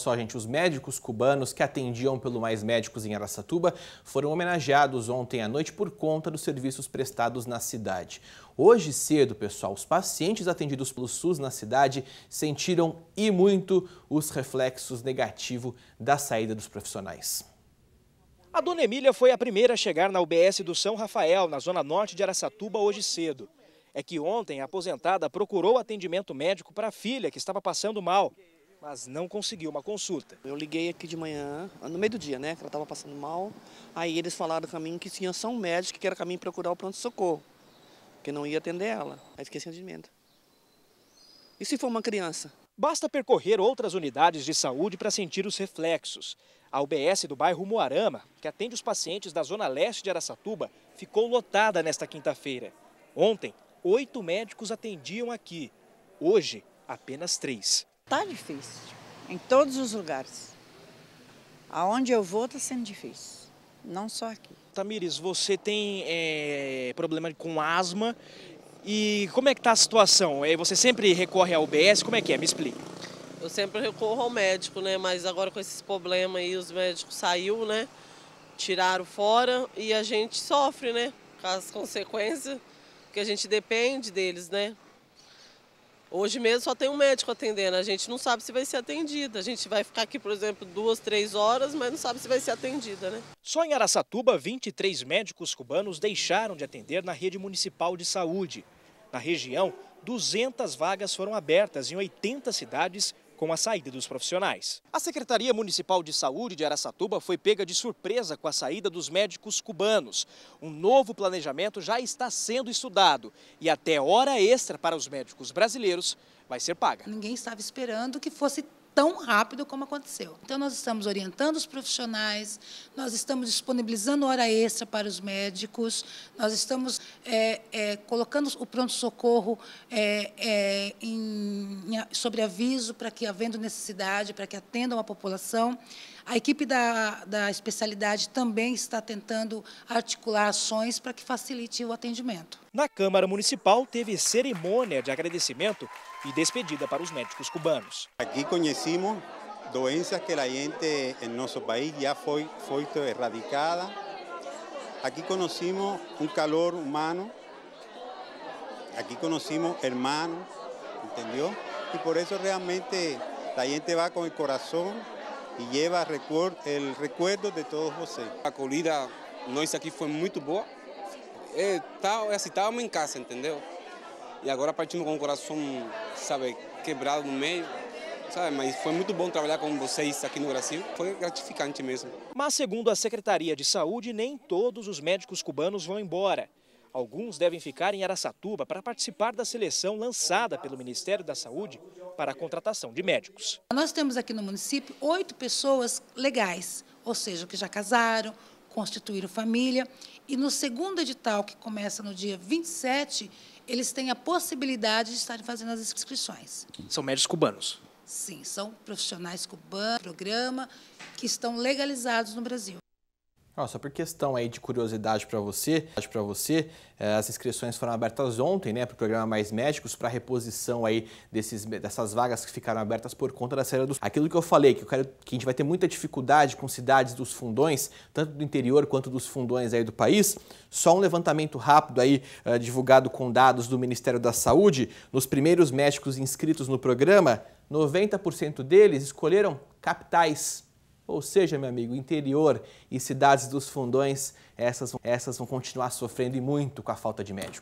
só, gente, os médicos cubanos que atendiam pelo Mais Médicos em Aracatuba foram homenageados ontem à noite por conta dos serviços prestados na cidade. Hoje cedo, pessoal, os pacientes atendidos pelo SUS na cidade sentiram e muito os reflexos negativos da saída dos profissionais. A dona Emília foi a primeira a chegar na UBS do São Rafael, na zona norte de Aracatuba, hoje cedo. É que ontem a aposentada procurou atendimento médico para a filha, que estava passando mal mas não conseguiu uma consulta. Eu liguei aqui de manhã, no meio do dia, né, que ela estava passando mal. Aí eles falaram para mim que tinha só um médico que era para mim procurar o pronto-socorro, que não ia atender ela. Aí esqueci sem atendimento. E se for uma criança? Basta percorrer outras unidades de saúde para sentir os reflexos. A UBS do bairro Moarama, que atende os pacientes da zona leste de Araçatuba, ficou lotada nesta quinta-feira. Ontem, oito médicos atendiam aqui. Hoje, apenas três. Tá difícil, em todos os lugares. Aonde eu vou está sendo difícil, não só aqui. Tamires, você tem é, problema com asma e como é que está a situação? Eh, você sempre recorre ao UBS, como é que é? Me explica. Eu sempre recorro ao médico, né? Mas agora com esses problemas aí, os médicos saiu, né? Tiraram fora e a gente sofre, né? Com as consequências, porque a gente depende deles, né? Hoje mesmo só tem um médico atendendo, a gente não sabe se vai ser atendida. A gente vai ficar aqui, por exemplo, duas, três horas, mas não sabe se vai ser atendida, né? Só em Araçatuba, 23 médicos cubanos deixaram de atender na rede municipal de saúde. Na região, 200 vagas foram abertas em 80 cidades com a saída dos profissionais. A Secretaria Municipal de Saúde de Aracatuba foi pega de surpresa com a saída dos médicos cubanos. Um novo planejamento já está sendo estudado e até hora extra para os médicos brasileiros vai ser paga. Ninguém estava esperando que fosse tão rápido como aconteceu. Então, nós estamos orientando os profissionais, nós estamos disponibilizando hora extra para os médicos, nós estamos é, é, colocando o pronto-socorro é, é em sobre aviso para que, havendo necessidade, para que atendam a população. A equipe da, da especialidade também está tentando articular ações para que facilite o atendimento. Na Câmara Municipal, teve cerimônia de agradecimento e despedida para os médicos cubanos. Aqui conhecemos doenças que a gente, em nosso país, já foi, foi erradicada. Aqui conhecemos um calor humano, aqui conhecimos hermanos, entendeu y por eso realmente la gente va con el corazón e lleva recuerdo, el recuerdo de todos vocês. A acolhida nossa aqui foi muito boa. É, assim, eh, estávamos eh, em casa, entendeu? E agora partimos com o coração, sabe, quebrado no meio. Sabe, mas foi muito bom trabalhar com vocês aqui no Brasil. Foi gratificante mesmo. Mas segundo a Secretaria de Saúde, nem todos os médicos cubanos vão embora. Alguns devem ficar em Araçatuba para participar da seleção lançada pelo Ministério da Saúde para a contratação de médicos. Nós temos aqui no município oito pessoas legais, ou seja, que já casaram, constituíram família. E no segundo edital, que começa no dia 27, eles têm a possibilidade de estarem fazendo as inscrições. São médicos cubanos? Sim, são profissionais cubanos, programa, que estão legalizados no Brasil só por questão aí de curiosidade para você, para você, eh, as inscrições foram abertas ontem, né, para o programa Mais Médicos, para reposição aí desses, dessas vagas que ficaram abertas por conta da série dos. Aquilo que eu falei, que, eu quero, que a gente vai ter muita dificuldade com cidades dos fundões, tanto do interior quanto dos fundões aí do país. Só um levantamento rápido aí eh, divulgado com dados do Ministério da Saúde, nos primeiros médicos inscritos no programa, 90% deles escolheram capitais ou seja, meu amigo, interior e cidades dos fundões, essas, essas vão continuar sofrendo e muito com a falta de médico.